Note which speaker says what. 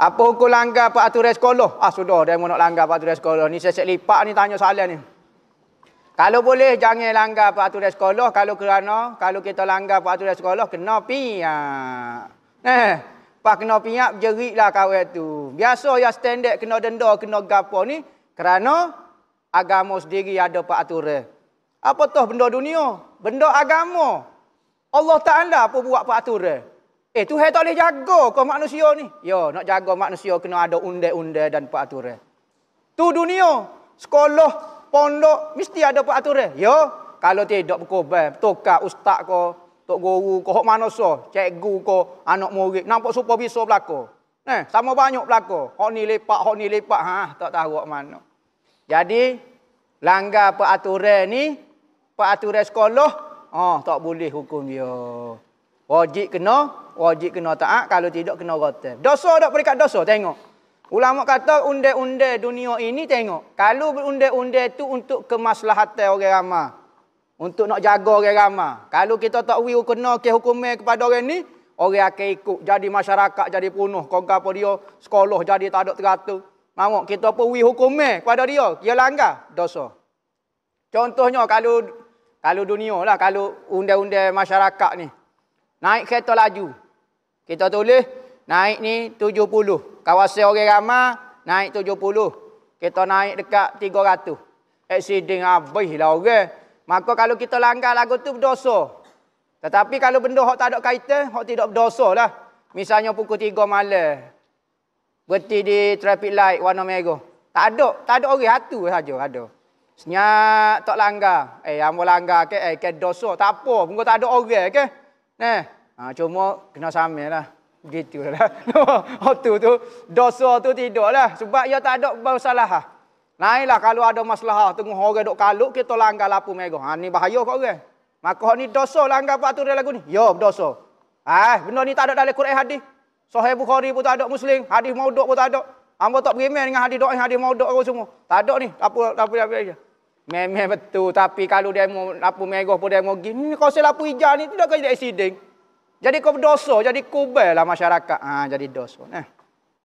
Speaker 1: Apa hukum langgar peraturan sekolah? Ah sudah, dia nak langgar peraturan sekolah. Ni saya lipat ni tanya soalan ni. Kalau boleh jangan langgar peraturan sekolah kalau kerana kalau kita langgar peraturan sekolah kena piak. Eh, pak kena piak jeritlah kawan tu. Biasa yang standard kena denda, kena gapo ni kerana agama sendiri ada peraturan. Apa toh benda dunia? Benda agama. Allah Taala apa buat peraturan? Eh Tuhan tak boleh jaga kau manusia ni. Ya, nak jaga manusia kena ada undai-undai dan peraturan. Tu dunia, sekolah, pondok mesti ada peraturan. Ya, kalau tidak berkorban, tukar ustaz kau, tuk guru kau, hok manusia, cikgu kau, anak murid, nampak super bisa belako. Eh, sama banyak belako. Hok ni lepak, hok ni lepak, ha, tak tahu hok mana. Jadi langgar peraturan ni, peraturan sekolah, oh, tak boleh hukum dia. Ya. Wajib kena, wajib kena taat, kalau tidak kena rotan. Dosa tak perikat dosa, tengok. Ulama kata undai-undai dunia ini tengok. Kalau berundai-undai tu untuk kemaslahatan orang ramah. Untuk nak jaga orang ramah. Kalau kita tak wi kena ke hukum kepada orang ni, orang akan ikut jadi masyarakat jadi penuh, kau apa dia sekolah jadi tak ada teratur. Mau kita apa wi hukum kepada dia, dia langgar dosa. Contohnya kalau kalau dunia lah, kalau undai-undai masyarakat ni, Naik kereta laju. Kita tulis naik ni 70. Kawasan orang ramai naik 70. Kita naik dekat 300. Accident habis lah orang. Okay? Maka kalau kita langgar lagu tu berdosa. Tetapi kalau benda hok tak ada kaitan, hok tidak berdosa lah. Misalnya pukul 3 malam. Berhenti di traffic light warna merah. Tak ada, tak ada orang satu saja ada. Senyap tak langgar. Eh, ambo langgar ke? Eh, ke dosa. Tak apa, pun tak ada orang ke? Okay? Nah, eh? ha, cuma kena samil lah. Begitu lah. Itu tu, dosa tu tidak lah. Sebab ia ya tak ada masalah lah. Lain lah kalau ada masalah tengah orang duk kaluk, kita langgar lapu mereka. Ha, ni bahaya kok orang. Maka ni dosa langgar peraturan lagu ni. Ya, dosa. Ah, ha, benda ni tak ada dalam Quran hadis. Sahih Bukhari pun tak ada Muslim, hadis Maudud pun tak ada. Ambo tak berimel dengan hadis doa hadis Maudud semua. Tak ada ni. Apa apa apa. apa, apa. Memang betul. Tapi kalau dia mau lapu merah pun dia mau gini. Hmm, kau rasa lapu hijau ni tu dah kena jadi aksiden. Jadi kau berdosa. Jadi kubel lah masyarakat. Ha, jadi dosa. Nah.